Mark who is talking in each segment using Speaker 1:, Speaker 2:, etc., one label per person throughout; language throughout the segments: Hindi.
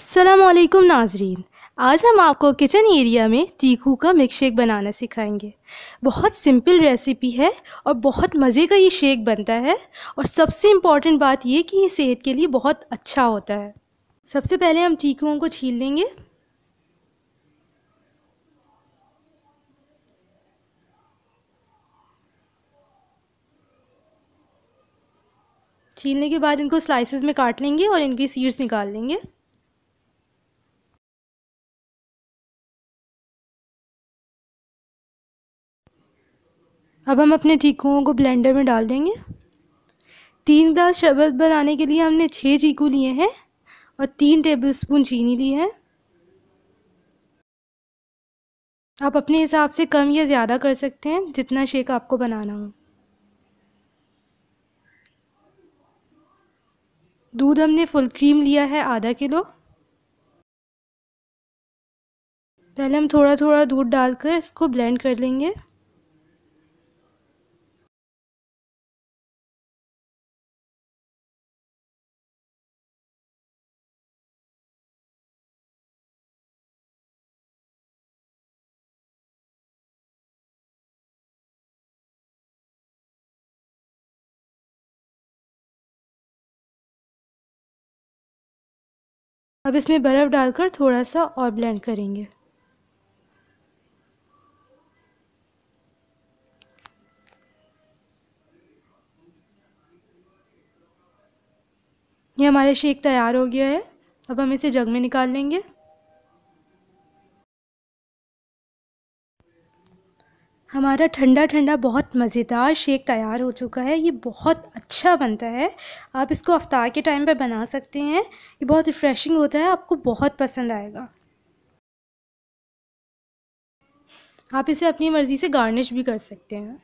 Speaker 1: सलामकुम नाजरीन आज हम आपको किचन एरिया में चीकू का मिल्क शेक बनाना सिखाएंगे बहुत सिंपल रेसिपी है और बहुत मज़े का ये शेक बनता है और सबसे इम्पॉर्टेंट बात ये कि ये सेहत के लिए बहुत अच्छा होता है सबसे पहले हम चीकुओं को छील लेंगे छीलने के बाद इनको
Speaker 2: स्लाइसेस में काट लेंगे और इनकी सीड्स निकाल लेंगे अब हम अपने चीकुओं को ब्लेंडर में डाल देंगे तीन ग्लास शरबत बनाने के
Speaker 1: लिए हमने छः चीकू लिए हैं और तीन टेबलस्पून चीनी ली है आप अपने हिसाब से कम या ज़्यादा कर सकते हैं जितना शेक आपको बनाना हो दूध हमने फुल क्रीम लिया है आधा किलो
Speaker 2: पहले हम थोड़ा थोड़ा दूध डालकर इसको ब्लेंड कर लेंगे अब इसमें बर्फ़ डालकर थोड़ा सा और ब्लेंड
Speaker 1: करेंगे ये हमारा शेक तैयार हो गया है अब हम इसे जग में निकाल लेंगे हमारा ठंडा ठंडा बहुत मज़ेदार शेक तैयार हो चुका है ये बहुत अच्छा बनता है आप इसको अफ्तार के टाइम पर बना सकते हैं ये बहुत रिफ़्रेशिंग होता है आपको बहुत पसंद आएगा
Speaker 2: आप इसे अपनी मर्ज़ी से गार्निश भी कर सकते हैं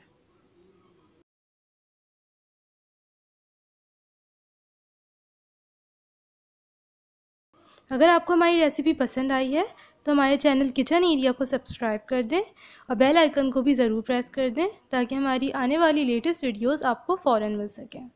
Speaker 2: अगर आपको हमारी रेसिपी पसंद आई है
Speaker 1: तो हमारे चैनल किचन एरिया को सब्सक्राइब कर दें और बेल आइकन को भी ज़रूर प्रेस कर दें ताकि हमारी आने वाली लेटेस्ट वीडियोस आपको फ़ौरन मिल सकें